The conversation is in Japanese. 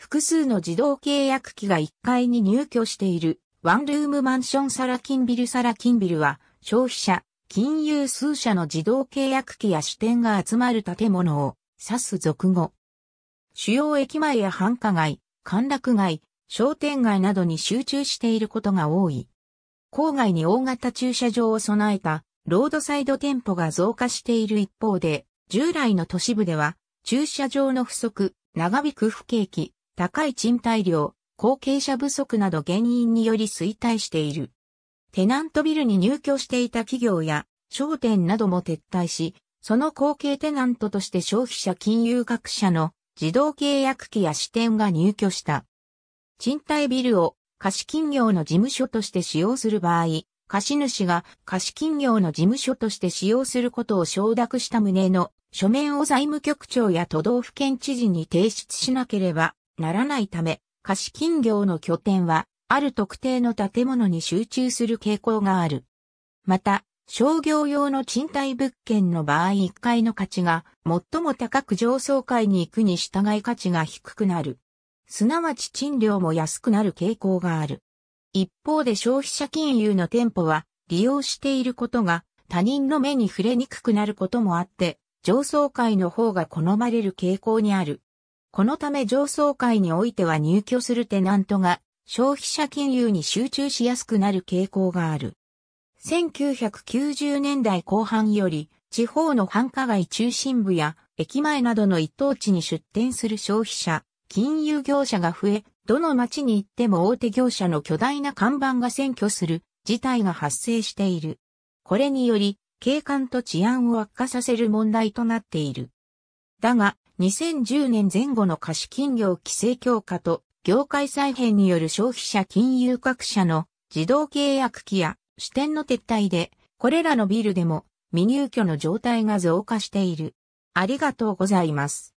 複数の自動契約機が1階に入居している、ワンルームマンションサラ金ビルサラ金ビルは、消費者、金融数社の自動契約機や支店が集まる建物を指す俗語。主要駅前や繁華街、歓楽街、商店街などに集中していることが多い。郊外に大型駐車場を備えたロードサイド店舗が増加している一方で、従来の都市部では駐車場の不足、長引く不景気、高い賃貸料、後継者不足など原因により衰退している。テナントビルに入居していた企業や商店なども撤退し、その後継テナントとして消費者金融各社の自動契約機や支店が入居した。賃貸ビルを貸金業の事務所として使用する場合、貸主が貸金業の事務所として使用することを承諾した旨の書面を財務局長や都道府県知事に提出しなければならないため、貸金業の拠点は、ある特定の建物に集中する傾向がある。また、商業用の賃貸物件の場合1階の価値が最も高く上層階に行くに従い価値が低くなる。すなわち賃料も安くなる傾向がある。一方で消費者金融の店舗は利用していることが他人の目に触れにくくなることもあって、上層階の方が好まれる傾向にある。このため上層階においては入居するテナントが消費者金融に集中しやすくなる傾向がある。1990年代後半より地方の繁華街中心部や駅前などの一等地に出店する消費者、金融業者が増え、どの町に行っても大手業者の巨大な看板が占拠する事態が発生している。これにより、景観と治安を悪化させる問題となっている。だが、2010年前後の貸金業規制強化と業界再編による消費者金融各社の自動契約機や支店の撤退で、これらのビルでも未入居の状態が増加している。ありがとうございます。